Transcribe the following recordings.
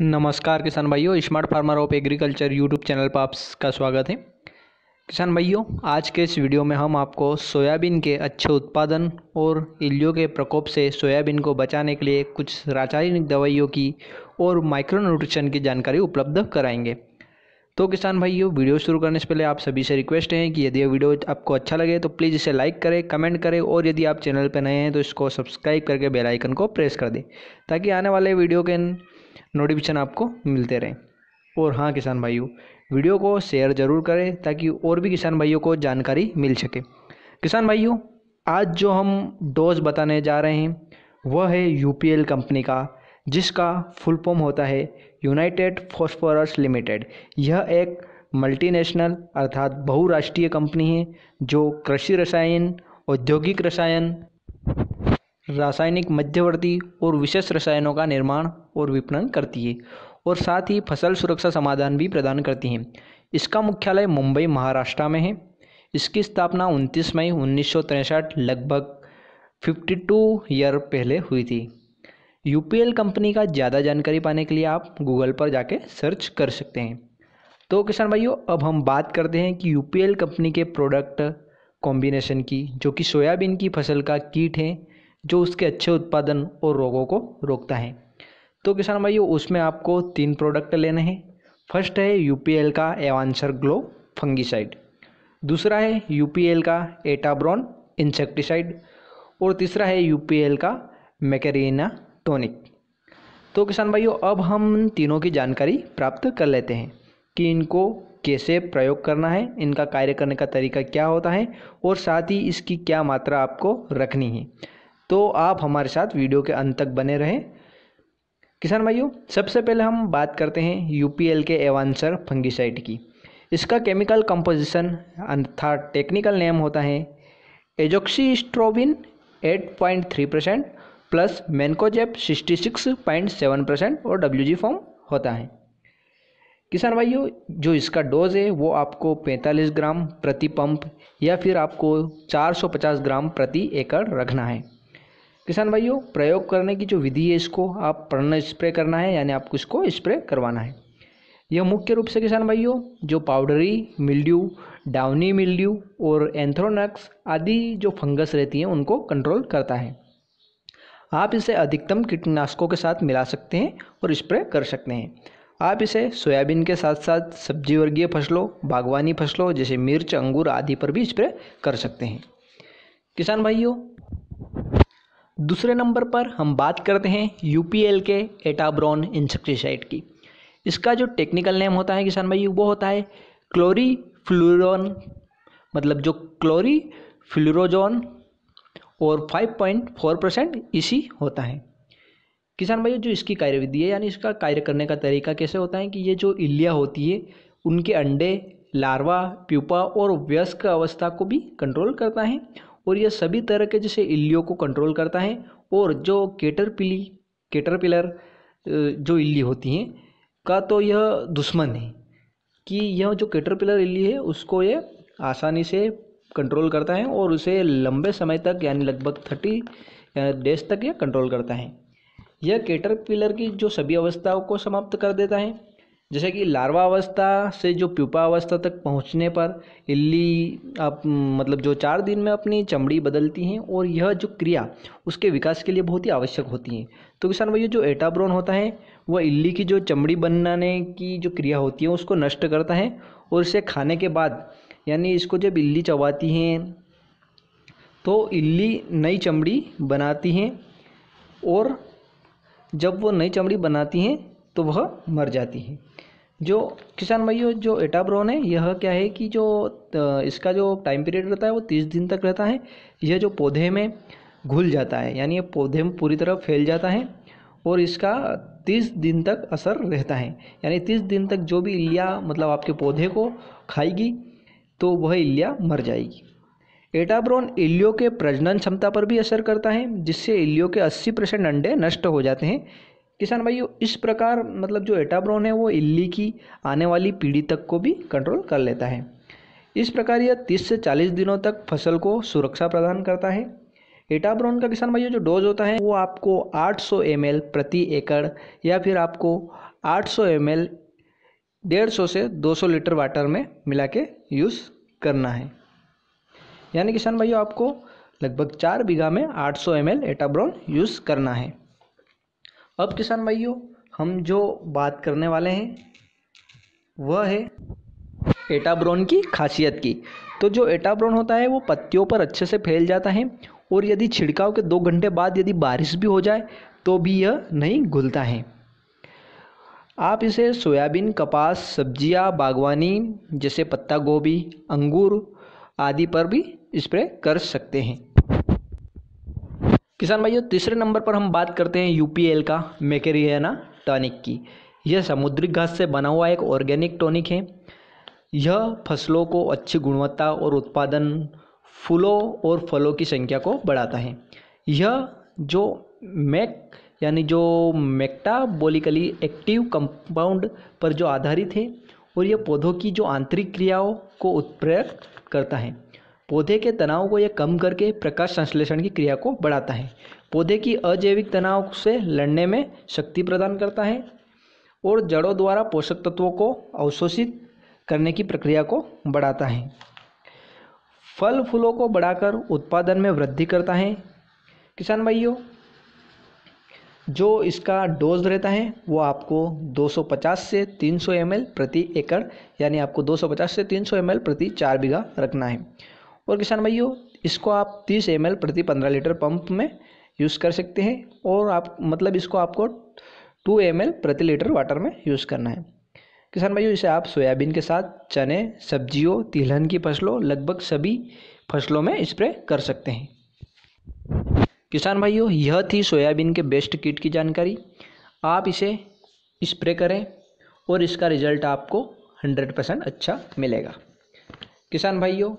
नमस्कार किसान भाइयों smart farmer of agriculture YouTube channel पर आपका स्वागत है किसान भाइयों आज के इस वीडियो में हम आपको सोयाबीन के अच्छे उत्पादन और इलियो के प्रकोप से सोयाबीन को बचाने के लिए कुछ रासायनिक दवाइयों की और माइक्रो न्यूट्रिशन की जानकारी उपलब्ध कराएंगे तो किसान भाइयों वीडियो शुरू करने से पहले आप सभी से रिक्वेस्ट हैं कि यदि वीडियो आपको अच्छा लगे तो प्लीज़ इसे लाइक करें कमेंट करें और यदि आप चैनल पर नए हैं तो इसको सब्सक्राइब करके बेल आइकन को प्रेस कर दें ताकि आने वाले वीडियो के नोटिफिकेशन आपको मिलते रहें और हाँ किसान भाइयों वीडियो को शेयर ज़रूर करें ताकि और भी किसान भाइयों को जानकारी मिल सके किसान भाइयों आज जो हम डोज बताने जा रहे हैं वह है यू कंपनी का जिसका फुल फॉर्म होता है यूनाइटेड फॉस्फोरस लिमिटेड यह एक मल्टीनेशनल अर्थात बहुराष्ट्रीय कंपनी है जो कृषि रसायन औद्योगिक रसायन रासायनिक मध्यवर्ती और विशेष रसायनों का निर्माण और विपणन करती है और साथ ही फसल सुरक्षा समाधान भी प्रदान करती हैं इसका मुख्यालय मुंबई महाराष्ट्र में है इसकी स्थापना 29 मई उन्नीस लगभग 52 ईयर पहले हुई थी यूपीएल कंपनी का ज़्यादा जानकारी पाने के लिए आप गूगल पर जाके सर्च कर सकते हैं तो किसान भाइयों अब हम बात करते हैं कि यूपीएल कंपनी के प्रोडक्ट कॉम्बिनेशन की जो कि सोयाबीन की फसल का कीट है जो उसके अच्छे उत्पादन और रोगों को रोकता है तो किसान भाइयों उसमें आपको तीन प्रोडक्ट लेने हैं फर्स्ट है यू का एवानसर ग्लो फंगिसाइड दूसरा है यू का एटाब्रॉन इंसेक्टिसाइड और तीसरा है यू का मैकेरिना टोनिक तो किसान भाइयों अब हम तीनों की जानकारी प्राप्त कर लेते हैं कि इनको कैसे प्रयोग करना है इनका कार्य करने का तरीका क्या होता है और साथ ही इसकी क्या मात्रा आपको रखनी है तो आप हमारे साथ वीडियो के अंत तक बने रहें किसान भाइयों सबसे पहले हम बात करते हैं यू के एवानसर फंगिसाइड की इसका केमिकल कंपोजिशन अर्थात टेक्निकल नेम होता है azoxystrobin 8.3 percent plus mancozeb 66.7 percent और डब्ल्यू फॉर्म होता है किसान भाइयों जो इसका डोज है वो आपको 45 ग्राम प्रति पंप या फिर आपको 450 ग्राम प्रति एकड़ रखना है किसान भाइयों प्रयोग करने की जो विधि है इसको आप पढ़ना स्प्रे करना है यानी आपको इसको स्प्रे करवाना है यह मुख्य रूप से किसान भाइयों जो पाउडरी मिल्ड्यू डाउनी मिल्ड्यू और एंथ्रोनक्स आदि जो फंगस रहती हैं उनको कंट्रोल करता है आप इसे अधिकतम कीटनाशकों के साथ मिला सकते हैं और स्प्रे कर सकते हैं आप इसे सोयाबीन के साथ साथ सब्जी वर्गीय फसलों बागवानी फसलों जैसे मिर्च अंगूर आदि पर भी स्प्रे कर सकते हैं किसान भाइयों दूसरे नंबर पर हम बात करते हैं यू के एटाब्रॉन इंसेक्टिसाइड की इसका जो टेक्निकल नेम होता है किसान भाई वो होता है क्लोरी फ्लूरोन मतलब जो क्लोरी फ्लूरोजोन और 5.4 परसेंट इसी होता है किसान भाई जो इसकी कार्यविधि है यानी इसका कार्य करने का तरीका कैसे होता है कि ये जो इलिया होती है उनके अंडे लार्वा प्यूपा और व्यस्क अवस्था को भी कंट्रोल करता है और यह सभी तरह के जैसे इल्लियों को कंट्रोल करता है और जो केटर पिली केटर पिलर जो इल्ली होती हैं का तो यह दुश्मन है कि यह जो केटर पिलर इल्ली है उसको ये आसानी से कंट्रोल करता है और उसे लंबे समय तक यानी लगभग थर्टी डेज तक यह कंट्रोल करता है यह केटर पिलर की जो सभी अवस्थाओं को समाप्त कर देता है जैसे कि लार्वा अवस्था से जो प्यूपा अवस्था तक पहुँचने पर इल्ली आप मतलब जो चार दिन में अपनी चमड़ी बदलती हैं और यह जो क्रिया उसके विकास के लिए बहुत ही आवश्यक होती है तो किसान भाई जो एटाब्रोन होता है वह इल्ली की जो चमड़ी बनाने की जो क्रिया होती है उसको नष्ट करता है और इसे खाने के बाद यानी इसको जब इल्ली चबाती हैं तो इल्ली नई चमड़ी बनाती हैं और जब वो नई चमड़ी बनाती हैं तो वह मर जाती हैं जो किसान भाइयों जो एटाब्रोन है यह क्या है कि जो इसका जो टाइम पीरियड रहता है वो तीस दिन तक रहता है यह जो पौधे में घुल जाता है यानी यह पौधे में पूरी तरह फैल जाता है और इसका तीस दिन तक असर रहता है यानी तीस दिन तक जो भी इलिया मतलब आपके पौधे को खाएगी तो वह इलिया मर जाएगी एटाब्रोन इलियो के प्रजनन क्षमता पर भी असर करता है जिससे इलियो के 80 परसेंट अंडे नष्ट हो जाते हैं किसान भाइयों इस प्रकार मतलब जो एटाब्रोन है वो इल्ली की आने वाली पीढ़ी तक को भी कंट्रोल कर लेता है इस प्रकार यह 30 से 40 दिनों तक फसल को सुरक्षा प्रदान करता है एटाब्रोन का किसान भाइयों जो डोज होता है वो आपको 800 सौ प्रति एकड़ या फिर आपको 800 सौ एम डेढ़ सौ से 200 लीटर वाटर में मिला के यूज़ करना है यानी किसान भाइयों आपको लगभग चार बीघा में आठ सौ एटाब्रोन यूज़ करना है अब किसान भाइयों हम जो बात करने वाले हैं वह है एटाब्रोन की खासियत की तो जो एटाब्रोन होता है वो पत्तियों पर अच्छे से फैल जाता है और यदि छिड़काव के दो घंटे बाद यदि बारिश भी हो जाए तो भी यह नहीं घुलता है आप इसे सोयाबीन कपास सब्जियां, बागवानी जैसे पत्ता गोभी अंगूर आदि पर भी स्प्रे कर सकते हैं किसान भाइयों तीसरे नंबर पर हम बात करते हैं यूपीएल का मेकेरियाना टॉनिक की यह समुद्री घास से बना हुआ एक ऑर्गेनिक टॉनिक है यह फसलों को अच्छी गुणवत्ता और उत्पादन फूलों और फलों की संख्या को बढ़ाता है यह जो मैक यानी जो मेक्टाबोलिकली एक्टिव कंपाउंड पर जो आधारित है और यह पौधों की जो आंतरिक क्रियाओं को उत्प्रेरक करता है पौधे के तनाव को यह कम करके प्रकाश संश्लेषण की क्रिया को बढ़ाता है पौधे की अजैविक तनाव से लड़ने में शक्ति प्रदान करता है और जड़ों द्वारा पोषक तत्वों को अवशोषित करने की प्रक्रिया को बढ़ाता है फल फूलों को बढ़ाकर उत्पादन में वृद्धि करता है किसान भाइयों जो इसका डोज रहता है वो आपको 250 से 300 ml प्रति एकड़ यानी आपको 250 से 300 ml प्रति चार बीघा रखना है और किसान भाइयों इसको आप 30 एम प्रति 15 लीटर पंप में यूज़ कर सकते हैं और आप मतलब इसको आपको 2 एम प्रति लीटर वाटर में यूज़ करना है किसान भाइयों इसे आप सोयाबीन के साथ चने सब्जियों तिलहन की फसलों लगभग सभी फसलों में स्प्रे कर सकते हैं किसान भाइयों यह थी सोयाबीन के बेस्ट किट की जानकारी आप इसे स्प्रे करें और इसका रिजल्ट आपको हंड्रेड परसेंट अच्छा मिलेगा किसान भाइयों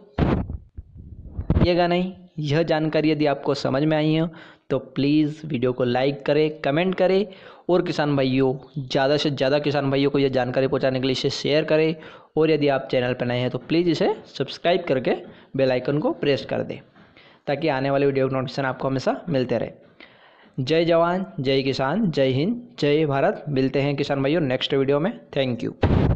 छापिएगा नहीं यह जानकारी यदि आपको समझ में आई हो तो प्लीज़ वीडियो को लाइक करें कमेंट करें और किसान भाइयों ज़्यादा से ज़्यादा किसान भाइयों को यह जानकारी पहुंचाने के लिए इसे शेयर करें और यदि आप चैनल पर नए हैं तो प्लीज़ इसे सब्सक्राइब करके बेल आइकन को प्रेस कर दें ताकि आने वाले वीडियो नोटिफिकेशन आपको हमेशा मिलते रहे जय जवान जय किसान जय हिंद जय भारत मिलते हैं किसान भाइयों नेक्स्ट वीडियो में थैंक यू